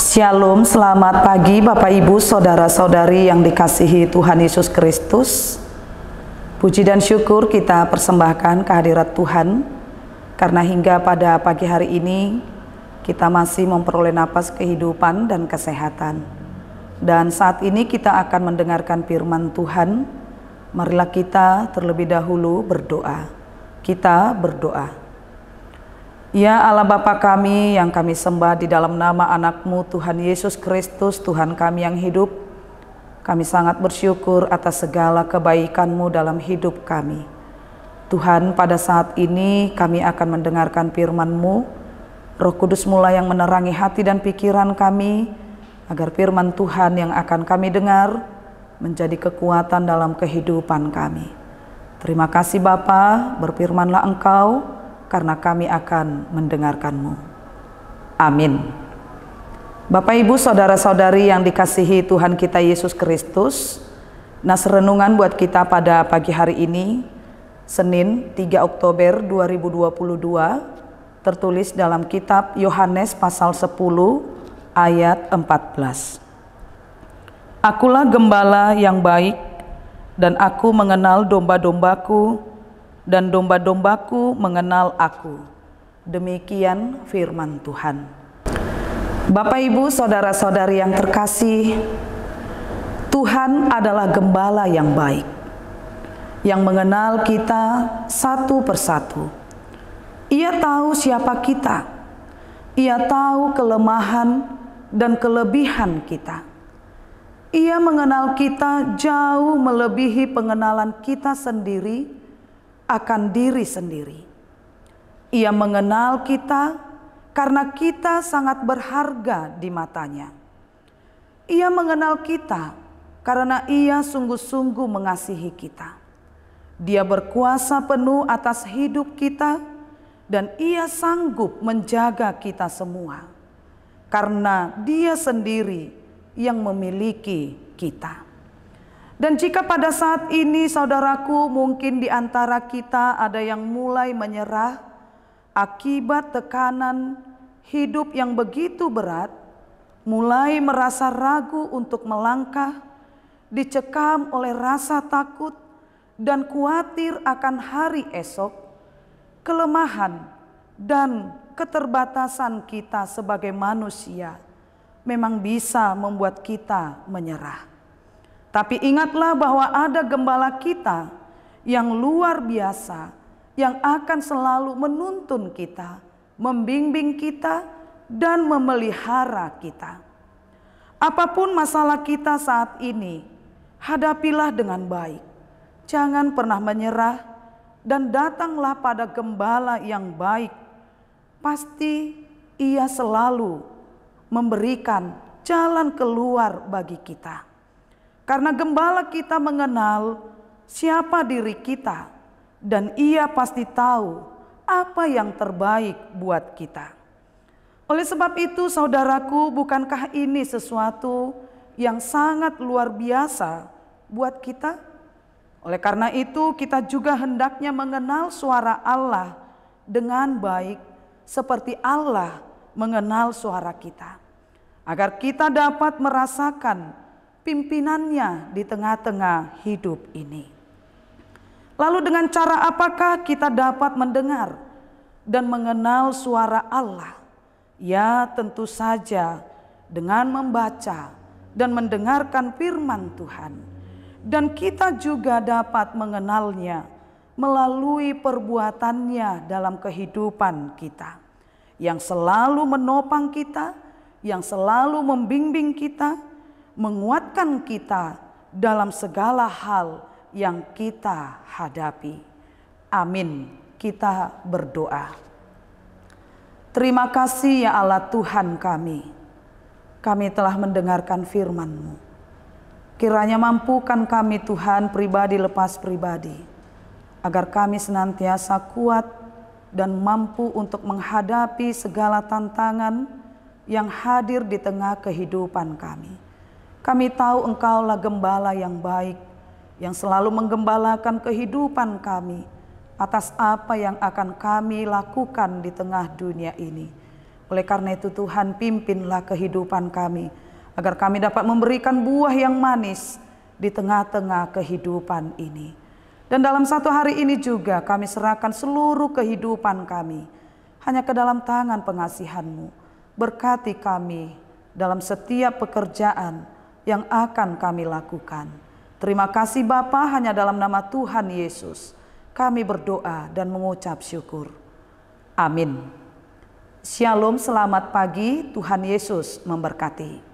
Shalom, selamat pagi Bapak Ibu, Saudara-saudari yang dikasihi Tuhan Yesus Kristus. Puji dan syukur kita persembahkan kehadirat Tuhan, karena hingga pada pagi hari ini kita masih memperoleh nafas kehidupan dan kesehatan. Dan saat ini kita akan mendengarkan firman Tuhan, marilah kita terlebih dahulu berdoa. Kita berdoa. Ya Allah Bapa kami yang kami sembah di dalam nama anakmu Tuhan Yesus Kristus Tuhan kami yang hidup, kami sangat bersyukur atas segala kebaikanmu dalam hidup kami. Tuhan pada saat ini kami akan mendengarkan firmanmu, roh kudus mula yang menerangi hati dan pikiran kami, agar firman Tuhan yang akan kami dengar menjadi kekuatan dalam kehidupan kami. Terima kasih Bapa, berfirmanlah Engkau, karena kami akan mendengarkanmu. Amin. Bapak Ibu saudara-saudari yang dikasihi Tuhan kita Yesus Kristus, nas renungan buat kita pada pagi hari ini, Senin 3 Oktober 2022, tertulis dalam kitab Yohanes pasal 10 ayat 14. Akulah gembala yang baik dan aku mengenal domba-dombaku dan domba-dombaku mengenal aku. Demikian firman Tuhan. Bapak, Ibu, Saudara-saudari yang terkasih, Tuhan adalah gembala yang baik, yang mengenal kita satu persatu. Ia tahu siapa kita, ia tahu kelemahan dan kelebihan kita. Ia mengenal kita jauh melebihi pengenalan kita sendiri akan diri sendiri. Ia mengenal kita karena kita sangat berharga di matanya. Ia mengenal kita karena ia sungguh-sungguh mengasihi kita. Dia berkuasa penuh atas hidup kita dan ia sanggup menjaga kita semua. Karena dia sendiri yang memiliki kita. Dan jika pada saat ini saudaraku mungkin di antara kita ada yang mulai menyerah akibat tekanan hidup yang begitu berat, mulai merasa ragu untuk melangkah, dicekam oleh rasa takut dan khawatir akan hari esok, kelemahan dan keterbatasan kita sebagai manusia memang bisa membuat kita menyerah. Tapi ingatlah bahwa ada gembala kita yang luar biasa, yang akan selalu menuntun kita, membimbing kita, dan memelihara kita. Apapun masalah kita saat ini, hadapilah dengan baik. Jangan pernah menyerah, dan datanglah pada gembala yang baik. Pasti ia selalu memberikan jalan keluar bagi kita. Karena gembala kita mengenal siapa diri kita dan ia pasti tahu apa yang terbaik buat kita. Oleh sebab itu saudaraku bukankah ini sesuatu yang sangat luar biasa buat kita? Oleh karena itu kita juga hendaknya mengenal suara Allah dengan baik seperti Allah mengenal suara kita. Agar kita dapat merasakan pimpinannya di tengah-tengah hidup ini. Lalu dengan cara apakah kita dapat mendengar dan mengenal suara Allah? Ya tentu saja dengan membaca dan mendengarkan firman Tuhan. Dan kita juga dapat mengenalnya melalui perbuatannya dalam kehidupan kita. Yang selalu menopang kita, yang selalu membimbing kita, menguatkan kita dalam segala hal yang kita hadapi. Amin. Kita berdoa. Terima kasih ya Allah Tuhan kami. Kami telah mendengarkan firman-Mu. Kiranya mampukan kami Tuhan pribadi lepas pribadi. Agar kami senantiasa kuat dan mampu untuk menghadapi segala tantangan yang hadir di tengah kehidupan kami kami tahu engkaulah gembala yang baik, yang selalu menggembalakan kehidupan kami atas apa yang akan kami lakukan di tengah dunia ini. Oleh karena itu Tuhan pimpinlah kehidupan kami, agar kami dapat memberikan buah yang manis di tengah-tengah kehidupan ini. Dan dalam satu hari ini juga kami serahkan seluruh kehidupan kami hanya ke dalam tangan pengasihanmu. Berkati kami dalam setiap pekerjaan, yang akan kami lakukan. Terima kasih Bapa hanya dalam nama Tuhan Yesus. Kami berdoa dan mengucap syukur. Amin. Shalom, selamat pagi. Tuhan Yesus memberkati.